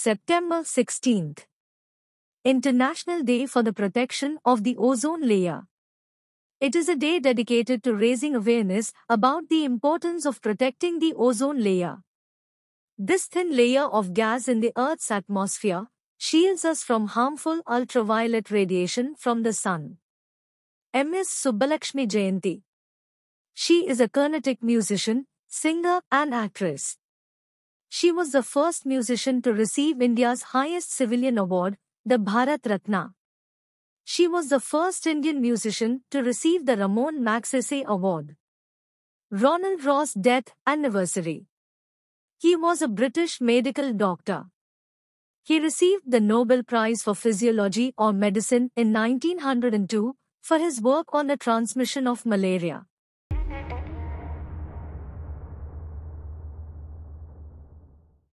September 16th. International Day for the Protection of the Ozone Layer. It is a day dedicated to raising awareness about the importance of protecting the ozone layer. This thin layer of gas in the Earth's atmosphere shields us from harmful ultraviolet radiation from the sun. M.S. Subbalakshmi Jayanti. She is a Carnatic musician, singer, and actress. She was the first musician to receive India's highest civilian award, the Bharat Ratna. She was the first Indian musician to receive the Ramon Magsaysay Award. Ronald Ross' death anniversary. He was a British medical doctor. He received the Nobel Prize for Physiology or Medicine in 1902 for his work on the transmission of malaria.